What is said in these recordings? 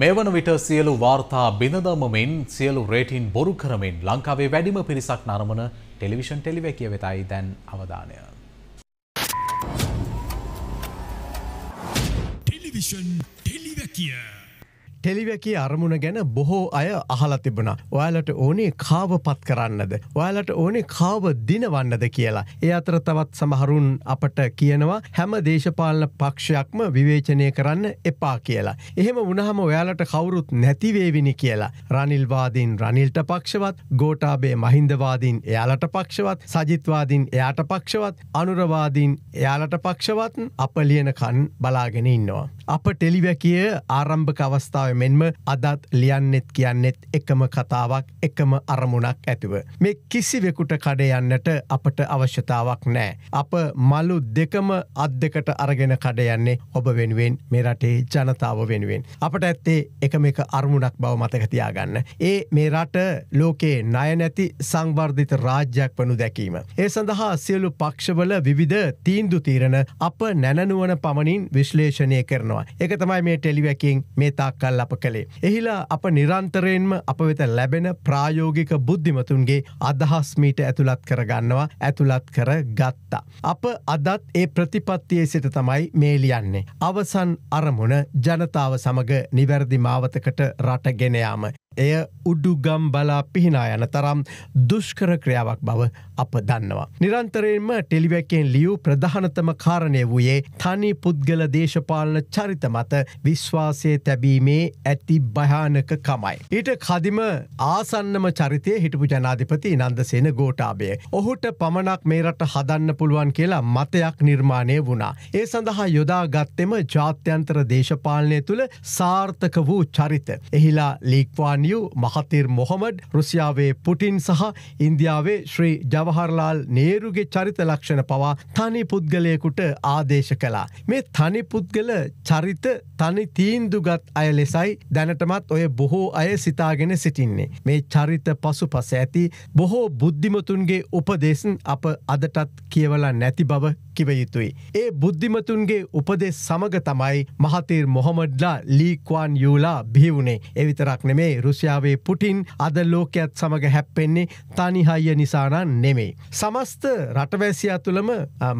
මෙවන විට සියලු වාර්තා බිඳදමමින් සියලු රේටින් බොරු කරමින් ලංකාවේ වැඩිම පිරිසක් නරමන ටෙලිවිෂන් ටෙලිවැකිය වෙතයි දැන් අවධානය. ටෙලිවිෂන් ටෙලිවැකිය. ටෙලිවැකි අරමුණ ගැන බොහෝ අය අහලා තිබුණ. ඔයාලට ඕනේ කාව පත් කරන්නද. ඔයාලට ඕනේ කාව දිනවන්නද කියලා. ඒ අතර තවත් සමහරුන් අපට කියනවා හැම දේශපාලන පක්ෂයක්ම විවේචනය කරන්න එපා කියලා. එහෙම උනහම ඔයාලට කවුරුත් නැතිවේවිනි කියලා. රනිල්වාදීන් රනිල්ට පක්ෂවත් ගෝටාබේ මහින්දවාදීන් එයාලට පක්ෂවත් සජිත්වාදීන් එයාට පක්ෂවත් අනුරවාදීන් එයාලට පක්ෂවත් අප ලියනකන් බලාගෙන ඉන්නවා. අප ටෙලිවැකිය ආරම්භක අවස්ථාව මෙන්ම අදත් ලියන්නෙත් කියන්නෙත් එකම කතාවක් එකම අරමුණක් ඇතිව. මේ කිසිවෙකුට කඩයන්නට අපට අවශ්‍යතාවක් නෑ. අප මලු දෙකම අත් දෙකට අරගෙන කඩයන්නේ ඔබ වෙනුවෙන් මේ රටේ ජනතාව වෙනුවෙන්. අපට ඇත්තේ එකම එක අරමුණක් බව මතකතියාගන්න. ඒ මේ රට ලෝකේ නය නැති සංවර්ධිත රාජ්‍යයක් වනු දැකීම. ඒ සඳහා සියලු පක්ෂවල විවිධ තීන්දු තීරණ අප නැනනුවන පමණින් විශ්ලේෂණය කරනවා. එක තමයි මේ ටෙලිවැකින් මේ තාක්කල්ල අප කළේ. එහිලා අප නිරන්තරයෙන්ම අප වෙත ලැබෙන ප්‍රායෝගික බුද්ධිමතුන්ගේ අදහස්මීට ඇතුළත් කරගන්නවා ඇතුළත් කර ගත්තා. අප අදත් ඒ ප්‍රතිපත්තියේ සිට තමයි මේලියන්නේ. අවසන් අරමුණ ජනතාව සමඟ නිවැරදි මාවතකට රටගෙනයාම. එය උඩුගම් බලා පිහිනා යන තරම් දුෂ්කර ක්‍රියාවක් බව අප දන්නවා. නිරන්තරයෙන්ම ටෙලිවැකෙන් ලියූ ප්‍රධානතම කාරණය වූයේ තනි පුද්ගල දේශපාලන චරිත මත විශ්වාසය තැබීමේ ඇති භයානක කමයි. ඊට කදිම ආසන්නම චරිතය හිටපු ජනාධිපති නන්දසේන ගෝටාබය. ඔහුට පමණක් මේ රට හදන්න පුළුවන් කියලා මතයක් නිර්මාණය වුණා. ඒ සඳහා යොදා ගත්තෙම ජාත්‍යන්තර දේශපාලනය තුළ සාර්ථක වූ චරිත. එහිලා ලීක්වානි මන්යු මහතිර් මොහොමඩ් රුසියාවේ පුටින් සහ ඉන්දියාවේ ශ්‍රී ජවහරලාල් නේරුගේ චරිත ලක්ෂණ පවා තනි පුද්ගලයකුට ආදේශ කලා. මේ තනි පුද්ගල චරිත තනි තීන්දුගත් අය ලෙසයි දැනටමත් ඔය බොහෝ අය සිතාගෙන සිටින්නේ. මේ චරිත පසු පස ඇති බොහෝ බුද්ධිමතුන්ගේ උපදේශන් අප අදටත් කියවලා නැති බව කිව යුතුයි. ඒ බුද්ධිමතුන්ගේ උපදේ සමග තමයි මහතීර් මොහොමඩ්ලා ලීක්වාන් යූලා බිහිවුණේ එවිතරක් නෙමේ රුසියාවේ පුටින් අද ලෝකයක්ත් සමඟ හැප්පෙන්නේ තනිහාය නිසානන් නෙමේ. සමස්ත රටවැසියා තුළම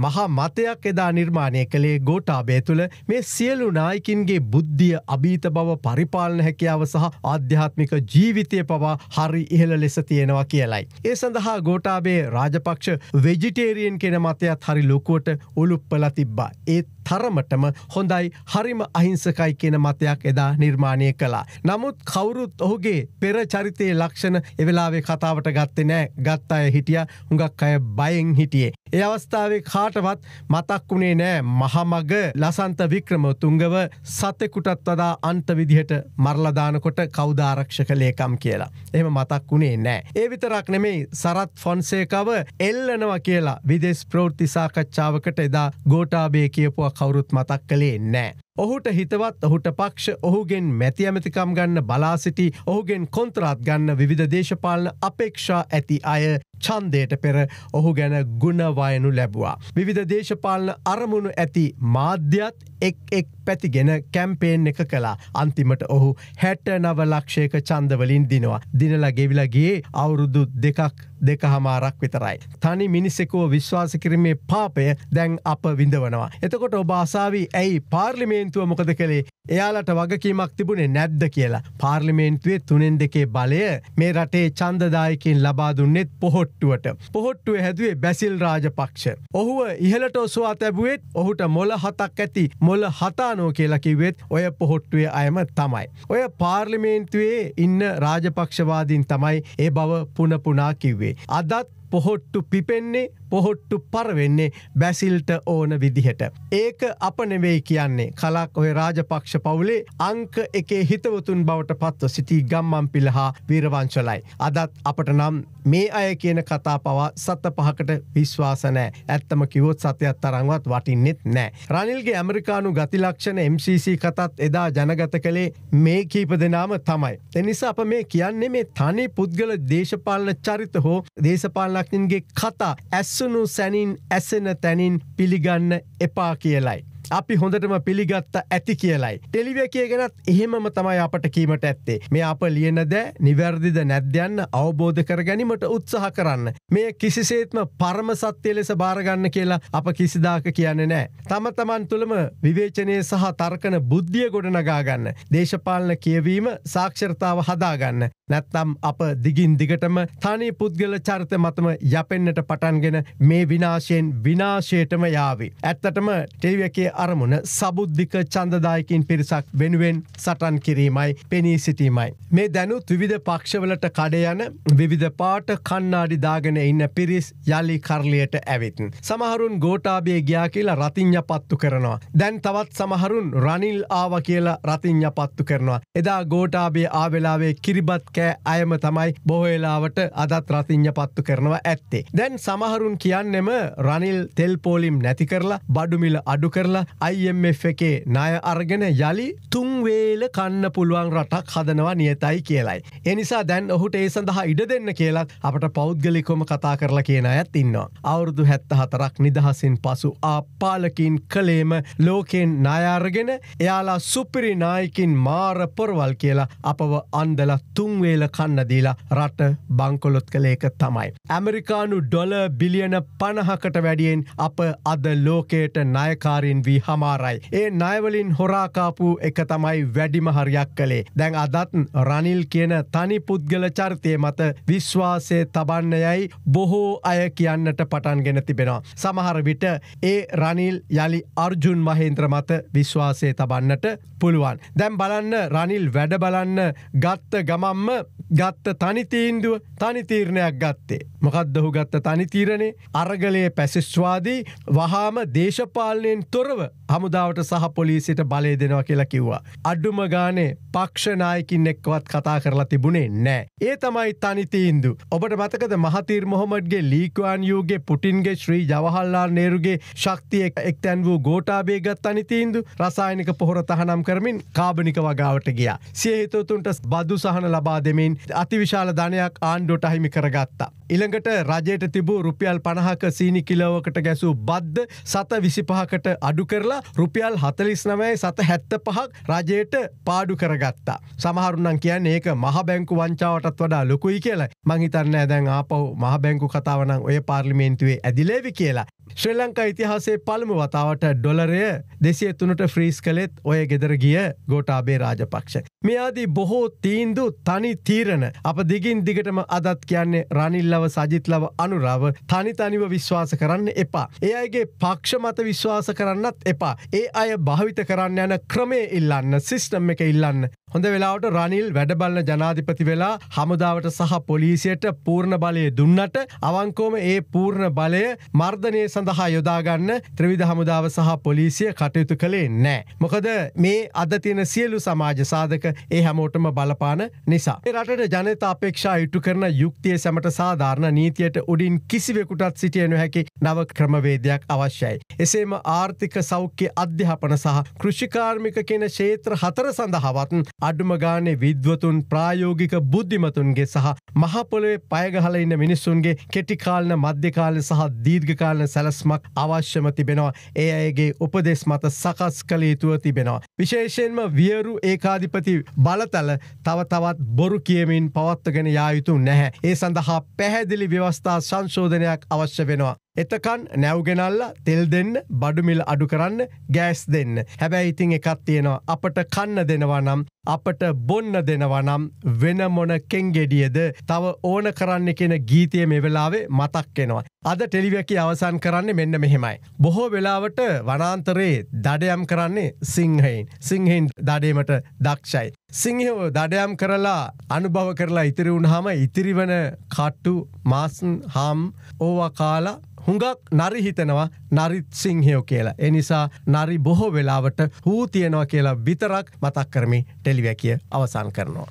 මහා මතයක් එදා නිර්මාණය කළේ ගෝටාබේ තුළ මේ සියලු නායකින්ගේ බුද්ධිය අභීත බව පරිපාලන හැකියාව සහ අධ්‍යාත්මික ජීවිතය පවා හරි ඉහළ ලෙස තියෙනවා කියලයි. ඒ සඳහා ගෝටාබේ රාජපක්ෂ වෙජිටේරියන් කෙන මතයත් හරි ලොකුවට එතකොට උලුප්පල තිබ්බා. ඒ තරමටම හොඳයි හරිම අහිංසකයි කියන මතයක් එදා නිර්මාණය කලා. නමුත් කවුරුත් ඔහුගේ පෙර චරිතය ලක්ෂණ එවෙලාවේ කතාවට ගත්තෙ නෑ ගත් අය හිටිය හුඟක් අය බයෙන් හිටියේ. ඒ අවස්ථාවේ කාටවත් මතක් වුණේ නෑ මහමග ලසන්ත වික්‍රම තුංගව සතෙකුටත් වදා අන්ත විදිහට මරලදානකොට කෞදාරක්ෂක ලේකම් කියලා. එහෙම මතක් වුණේ නෑ. ඒ විතරක් නෙමෙයි සරත් ෆොන්සේකව එල්ලනවා කියලා විදෙස් ප්‍රෝෘති සාකච්ඡාව අවස්ථාවකට එදා ගෝටාබේ කියපුවා කවුරුත් මතක් කළේ නෑ. ඔහුට හිතවත් ඔහුට පක්ෂ ඔහුගෙන් මැති ඇමතිකම් ගන්න බලාසිටි ඔහුගෙන් කොන්ත්‍රාත් ගන්න විධ දේශපාලන අපේක්ෂා ඇති අය චන්දයට පෙර ඔහු ගැන ගුණවයනු ලැබවා. විවිධ දේශපාලන අරමුණු ඇති මාධ්‍යත් එක් එක් පැතිගෙන කැම්පේෙන් එක කලා අන්තිමට ඔහු හැට නව ලක්ෂයක චන්දවලින් දිනවා. දිනලා ගෙවිලගේ අවුරුදු දෙකක් දෙකහමාරක් විතරයි. තනි මිනිස්සෙකුව විශ්වාස කිරීමේ පාපය දැන් අප විඳවනවා. එතකොට ඔබාසාාවී ඇයි පාර්ලිමේ පාර්ලිමේන්තුව මොකද කළේ එයාලට වගකීමක් තිබුණේ නැද්ද කියලා පාර්ලිමේන්තුවේ තුනෙන් දෙකේ බලය මේ රටේ චන්දදායකින් ලබා දුන්නෙත් පොහොට්ටුවට පොහොට්ටුව හැදුවේ බැසිල් රාජපක්ෂ. ඔහුව ඉහලට ඔස්වා තැබුවෙත් ඔහුට මොල හතක් ඇති මොල හතානෝ කියලකිවෙත් ඔය පොහොට්ටුවේ අයම තමයි. ඔය පාර්ලිමේන්තුවේ ඉන්න රාජපක්ෂවාදීන් තමයි ඒ බව පුනපුනා කිව්වේ. අදත් පොහොට්ටු පිපෙන්නේ පොහොට්ටු පරවෙන්නේ බැසිල්ට ඕන විදිහට. ඒක අප නෙවෙයි කියන්නේ කලක් ඔය රාජපක්ෂ පවුලේ අංක එකේ හිතවතුන් බවට පත්ව සිටි ගම්මන් පිළහා වීරවංශලයි. අදත් අපට නම් මේ අය කියන කතා පවා සත්ත පහකට විශ්වාසනෑ ඇත්තම කිවොත් සතයක් තරංවත් වටින්නෙත් නෑ. රනිල්ගේ ඇමරිකානු ගතිලක්ෂණ MCC කතත් එදා ජනගත කළේ මේ කීප දෙනාම තමයි. එනිසා අප මේ කියන්නේ මේ තනි පුද්ගල දේශපාලන චරිත හෝ දේශපාලනක්නින්ගේ කතා ඇස් ඇස්සුණු සැනින් ඇසෙන තැනින් පිළිගන්න එපා කියලයි. අපි හොඳටම පිළිගත්ත ඇති කියලයි. ටෙලිවැකිය ගැනත් එහෙමම තමයි අපට කීමට ඇත්තේ. මේ අප ලියන දෑ නිවැරදිද නැද්‍යන්න අවබෝධ කර ගැනීමට උත්සාහ කරන්න. මේ කිසිසේත්ම පරම සත්‍යය ලෙස භාරගන්න කියලා අප කිසිදාක කියන්නේ නෑ. තම තමන් තුළම විවේචනය සහ තර්කන බුද්ධිය ගොඩනගාගන්න. දේශපාලන කියවීම සාක්ෂරතාව හදාගන්න. නැත්නම් අප දිගින් දිගටම තනි පුද්ගල චරිත මතම යපෙන්න්නට පටන්ගෙන මේ විනාශයෙන් විනාශයටම යාවේ. ඇත්තටම ටෙවියකේ අරමුණ සබුද්ධික චන්දදායකින් පිරිසක් වෙනුවෙන් සටන් කිරීමයි පෙනී සිටීමයි. මේ දැනු තුවිධ පක්ෂවලට කඩයන විවිධ පාට කන්නාඩි දාගෙන ඉන්න පිරිස් යල්ලි කරලියට ඇවිත්න්. සමහරුන් ගෝටාබේ ගයා කියලා රතිං්ඥ පත්තු කරනවා. දැන් තවත් සමහරුන් රනිල් ආව කියලා රතිං්ඥ පත්තු කරනවා. එදා ගෝටාබේ ආවෙලාවේ කිරිබත් කෑ අයම තමයි බොහවෙලාවට අදත් රතිං්ඥ පත්තු කරනවා ඇත්තේ. දැන් සමහරුන් කියන්නෙම රනිල් තෙල්පෝලිම් නැති කරලා බඩුමිල අඩු කරලා අයිF එකේ ණය අර්ගෙන යළි තුන්වේල කන්න පුළුවන් රටක් හදනවා නියතයි කියලයි. එනිසා දැන් ඔහුට ඒ සඳහා ඉඩ දෙන්න කියලත් අපට පෞද්ගලිකොම කතා කරලා කියන අයත් ඉන්නවා. අවුරුදු හැත්ත හතරක් නිදහසින් පසු ආපාලකින් කළේම ලෝකෙන් නායාරගෙන එයාලා සුපිරි නායකින් මාර පොරවල් කියලා අපව අන්දල තුන්වේ කුවේල කන්න දීලා රට බංකොලොත් කළේක තමයි. ඇමරිකානු ඩොල බිලියන පණහකට වැඩියෙන් අප අද ලෝකයට නයකාරින් වී හමාරයි. ඒ නයවලින් හොරාකාපු එක තමයි වැඩිමහරයක් කළේ. දැන් අදත් රනිල් කියන තනි පුද්ගල චරිතය මත විශ්වාසය තබන්න යැයි බොහෝ අය කියන්නට පටන්ගෙන තිබෙනවා. සමහර විට ඒ රනිල් යළි අර්ජුන් මහේන්ත්‍ර මත විශ්වාසය තබන්නට පුළුවන්. දැම් බලන්න රනිල් වැඩ බලන්න ගත්ත ගමම්ම ගත්ත තනිතීන්දුව තනිතීරණයක් ගත්තේ. මොකක්දහු ගත්ත තනිතීරණේ අරගලයේ පැසිස්වාදී වහාම දේශපාලනයෙන් තොරව හමුදාවට සහ පොලිසිට බලය දෙනවා කියලා කිව්වා. අඩුම ගානේ පක්ෂනායකින් එක්වත් කතා කරලා තිබුණේ නෑ. ඒ තමයි තනිතීන්දු. ඔබට මතකද මහතීර් මොහොමඩ්ගේ ලීකවාන්යූගේ පුටින්ගේ ශ්‍රී ජවහල්ලා නේරුගේ ශක්තිය එක්තැන් වූ ගෝටාබේ ගත් අනිතීන්දු රසායනික පොහොර තහනම් කරමින් කාබනික වගාවට ගියා. සියහිතවතුන්ට බදු සහන ලබාද දෙමින් අතිවිශාල ධනයක් ආණ්ඩුවට අහිමි කරගත්තා. ඉළඟට රජයට තිබූ රුපියල් පණහක සීනි කිලෝවකට ගැසූ බද්ධ සත විසිපහකට අඩු කරලා රුපියල් හතලිස් නවයි සත හැත්ත පහක් රජයට පාඩු කරගත්තා. සමහරුණන් කියන්න ඒක මහබැංකු වංචාවටත් වඩා ලොකුයි කියලා මංහිතන්න ඇදැන් ආපහු මහබැංකු කතාවනං ඔය පාර්ලිමේන්තුවේ ඇදිලේවි කියලා ශ්‍රී ලංකා ඉතිහාසේ පළමු වතාවට ඩොලරය දෙසිය තුනට ෆ්‍රීස් කළෙත් ඔය ගෙදර ගිය ගෝටාබේ රාජපක්ෂ. මෙයාදී බොහෝ තීන්දු තනි තීරණ අප දිගින් දිගටම අදත් කියන්නේ රනිල්ලව සජිත්ලව අනුරාව තනිතනිව විශ්වාස කරන්න එපා. ඒ අයගේ පක්ෂ මත විශ්වාස කරන්නත් එපා. ඒ අය භාවිත කරන්න යන ක්‍රමේ ඉල්ලන්න සිිස්ටම් එක ඉල්ලන්න හොඳ වෙලාවට රනිල් වැඩබලන ජනාධිපති වෙලා හමුදාවට සහ පොලිසියට පූර්ණ බලය දුන්නට අවංකෝම ඒ පූර්ණ බලය මර්ධනය සඳහා යොදාගන්න ත්‍රවිධ හමුදාව සහ පොලිසිය කටයුතු කළේ නෑ. මොකද මේ අද තියෙන සියලු සමාජ සාධක ඒ හැමෝටම බලපාන නිසා. රටට ජනතා අපේක්ෂා ඉටු කරන යුක්තිය සැමට සාධාරණ නීතියට උඩින් කිසිවෙකුටත් සිටිය නොහැකි නව ක්‍රමවේදයක් අවශ්‍යයි. එසේම ආර්ථික සෞඛ්‍ය අධ්‍යාපන සහ කෘෂිකාර්මික කියෙන ශේත්‍ර හතර සඳහාවත් අඩුම ගානේ විද්වතුන් ප්‍රායෝගික බුද්ධිමතුන්ගේ සහ මහපොළොවේ පයගහල ඉන්න මිනිස්සුන්ගේ කෙටිකාලන මධ්‍යකාලන සහ දීර්ඝකාලන සැලස්මක් අවශ්‍යම තිබෙනවා. ඒ අයගේ උපදෙස් මත සකස් කළ යුතුව තිබෙනවා. විශේෂයෙන්ම වියරු ඒකාධිපති බලතල තව තවත් බොරු කියමින් පවත්වගෙන යා යුතු නැහැ. ඒ සඳහා පැහැදිලි ව්‍යවස්ථා සංශෝධනයක් අවශ්‍ය වෙනවා. එතකන් නැව්ගෙනල්ල තෙල් දෙන්න බඩුමිල් අඩු කරන්න ගෑස් දෙන්න. හැබැයි ඉතිං එකත් තියෙනවා අපට කන්න දෙනවා නම් අපට බොන්න දෙනවා නම් වෙන මොන කෙංගෙඩියද තව ඕන කරන්න කෙන ගීතය මෙ වෙලාවේ මතක්කෙනවා. අද ටෙලිවැකි අවසන් කරන්නේ මෙන්න මෙහෙමයි. බොහෝ වෙලාවට වනාන්තරයේ දඩයම් කරන්නේ සිංහයින් සිංහෙන් දඩීමට දක්ෂයි. සිංහෝ දඩයම් කරලා අනුභව කරලා ඉතිරි වුණහම ඉතිරිවන කට්ටු මාසන් හම් ඕවා කාලා හුඟක් නරි හිතනවා නරිත් සිංහයෝ කියලා. එනිසා නරි බොහෝ වෙලාවට හූ තියෙනවා කියලා විතරක් මතක් කරමි ටෙලිවැකිය අවසන් කරනවා.